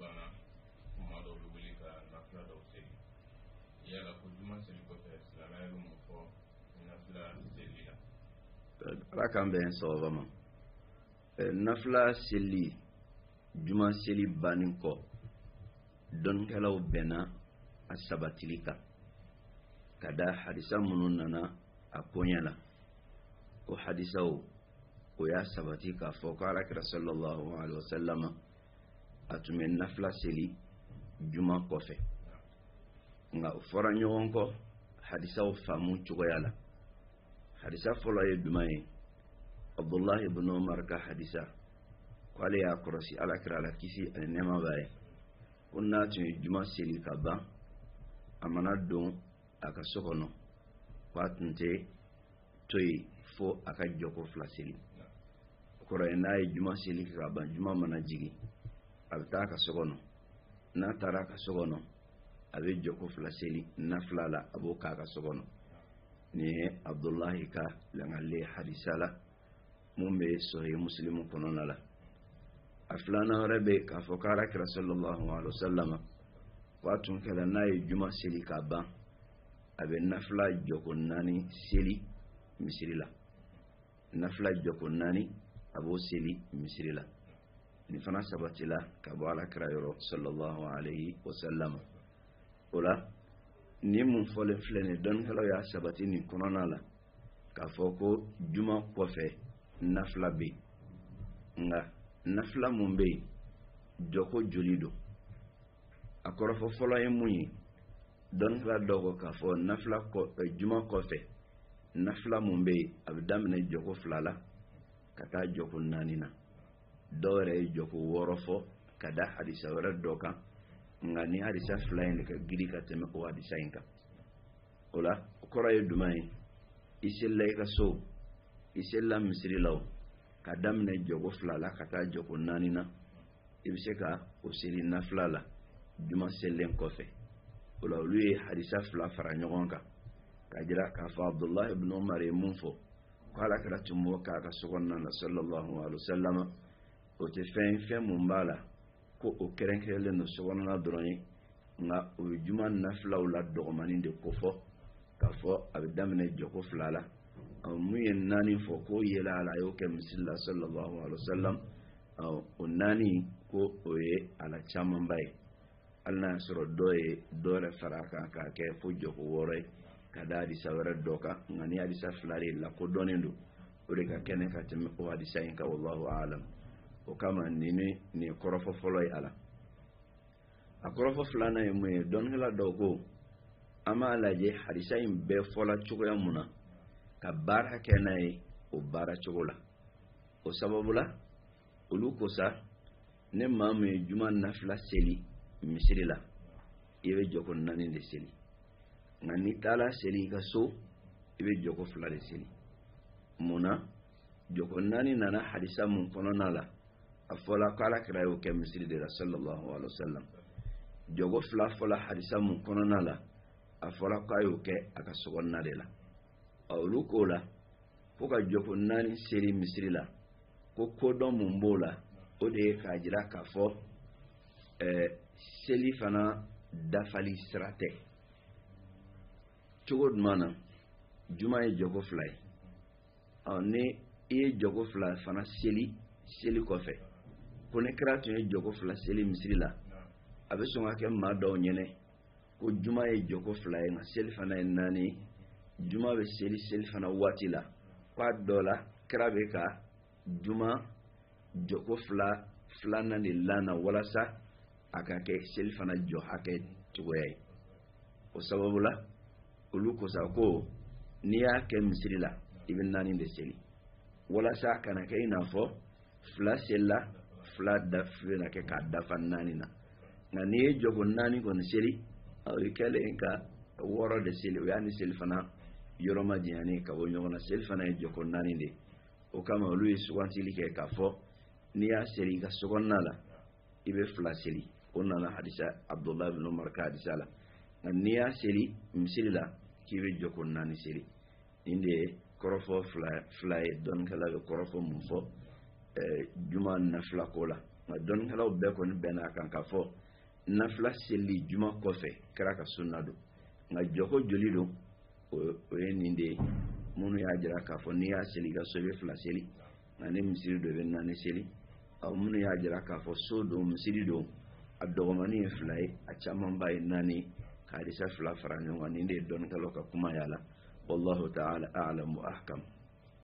banna kuma dɔw bɛ wuli ka nafula dɔw seli yala ko juma seli kɔfɛ silamɛya bɛ mun fɔ nafula seli la. ala k'an bɛn sababa ma nafula seli juma seli bannen kɔ dɔnnikɛlaw bɛnna a sabatili kan ka da hadisa minnu nana a koɲɛ la o hadisaw o y'a sabati k'a fɔ ko alakira sallallahu alaihi wa sallama. a tun bɛ nafila seli juma kɔfɛ nka o fɔra ɲɔgɔn kɔ hadisaw faamu cogoya la hadisa fɔlɔ ye jumɛn ye abdullahi bin umar ka hadisa ko y'a kɔlɔsi alakira la kisi ani nɛɛma b'a ye ko n'a tun ye juma seli ka ban a mana don a ka so kɔnɔ ko a tun tɛ to yen fo a ka jɔko fila seli o kɔrɔ ye n'a ye juma seli ka ban juma mana jigin a bɛ taa ka so kɔnɔ n'a taara ka so kɔnɔ a bɛ jɔko fila seli na fila la a b'o k'a ka so kɔnɔ nin ye abdulahi ka langale hadisa la mun bɛ sɔrɔ muslimu kɔnɔna la a filanan wɛrɛ bɛ yen k'a fɔ k'ara kira sallallahu alaihi wa sallam k'a tun kɛra n'a ye juma seli ka ban a bɛ nafila jɔko naani seli misiri la nafila jɔko naani a b'o seli misiri la nin fana sabatila ka bɔ ala kira yɔrɔ sallallahu alayhi wa sallam o la nin mun fɔlen filɛ nin dɔnnikɛlaw y'a sabati nin kɔnɔna la k'a fɔ ko juma kɔfɛ nafila bɛ yen nka nafila mun bɛ yen jɔko joli don a kɔrɔfɔ fɔlɔ ye mun ye dɔnnikɛla dɔw ko k'a fɔ nafila kɔ juma kɔfɛ nafila mun bɛ yen a bɛ daminɛ jɔko fila la ka taa jɔko naani na dɔw yɛrɛ ye jɔko wɔɔrɔ fɔ ka da hadisa wɛrɛ dɔ kan nka ni hadisa fila in de ka giri ka tɛmɛ o hadisa in kan o la o kɔrɔ ye duman ye i selila i ka so i selila misiri la o ka daminɛ jɔko fila la ka taa jɔko naani na i bɛ se ka o seli nafila la juma selen kɔfɛ o la olu ye hadisa fila fara ɲɔgɔn kan ka jira k'a fɔ abdullahi ibn Omar ye mun fɔ ko ala kɛra tun b'o k'a ka so kɔnɔna na sallallahu alaihi wa sallam. o tɛ fɛn fɛn mun b'a la ko o kɛrɛnkɛrɛnlen don sɔgɔnɔna dɔrɔn ye nka o ye juma nafilaw la dɔgɔmanin de ko fɔ k'a fɔ a bɛ daminɛ jɔko fila la ɔ mun ye naani fɔ k'o yɛlɛ a la a y'o kɛ misiri la sallallahu alayhi wa sallam ɔ o naani ko o ye a la camanba ye hali n'a y'a sɔrɔ dɔ ye dɔ yɛrɛ fara a kan k'a kɛ fo jɔko wɔɔrɔ ye ka da alisa wɛrɛ dɔ kan nka ni alisa fila de lakodɔnnen don o de ka kɛnɛ ka tɛmɛ o alisa in kan walahu alam. o kama nin ni nin kɔrɔfɔ fɔlɔ ye a la a kɔrɔfɔ filanan ye mun ye dɔnnikɛla dɔw ko an b'a lajɛ hadisa in bɛɛ fɔla cogoya mun na ka baara kɛ n'a ye o baara cogo la o sababu la olu ko sa ne maa min ye juma nafila seli misiri la i bɛ jɔko naani de seli nka n'i taara seli i ka so i bɛ jɔko fila de seli mun na jɔko naani nana hadisa mun kɔnɔna la a fɔla ko ala kɛra y'o kɛ misiri de la sallallahu alaihi wa sallam jogo fila fɔla hadisa mun kɔnɔna la a fɔra k'a y'o kɛ a ka sɔgɔnna de la olu k'o la fo ka jogo naani seri misiri la ko kodɔn mun b'o la o de ye k'a jira k'a fɔ eh, seli fana dafali sira tɛ cogo duman na juma ye jogo fila ye ni i ye jogo fila fana seli seli kɔfɛ ko ne kira tun ye jɔko fila seli misiri la a bɛ sɔn ka kɛ maa dɔw ɲɛnɛ ko juma ye jɔko fila ye nka seli fana ye naani juma bɛ seli seli fana waati la k'a dɔ la kira bɛ ka juma jɔko fila filanan de lana walasa a ka kɛ seli fana jɔ hakɛ cogoya ye o sababu la olu kosa ko n'i y'a kɛ misiri la i bɛ naani de seli walasa a kana kɛ i n'a fɔ fila selila fila dafe na e kɛ k'a dafa naani na nka e n'i ye jɔko naani kɔni seli o kɛlen ka wɔɔrɔ de seli o y'a ni seli fana yɔrɔ ma janyani ka bɔ ɲɔgɔn na seli fana ye jɔko naani de o kama olu ye sugantili kɛ k'a fɔ n'i y'a seli i ka sokɔnɔna la i bɛ fila seli o nana hadisa abdulahi bin umar ka hadisa la nka n'i y'a seli misiri la k'i bɛ jɔko naani seli nin de ye kɔrɔfɔ fila fila ye dɔnnikɛla bɛ kɔrɔfɔ mun fɔ Eh, juma nafila ko la nka dɔnnikɛlaw bɛɛ kɔni bɛnna a kan k'a fɔ nafila seli juma kɔfɛ kɛra ka sunna don nka jɔko joli don o ye nin de ye minnu y'a jira k'a fɔ n'i y'a seli ka so i bɛ fila seli nka ni misiri don i bɛ naani seli ɔ minnu y'a jira k'a fɔ so don misiri don a dɔgɔmanin ye fila ye a camanba ye naani k'a disa fila fara ɲɔgɔn kan nin de ye dɔnnikɛlaw ka kuma y'a la wallahu ta'ala a'lamu ahkam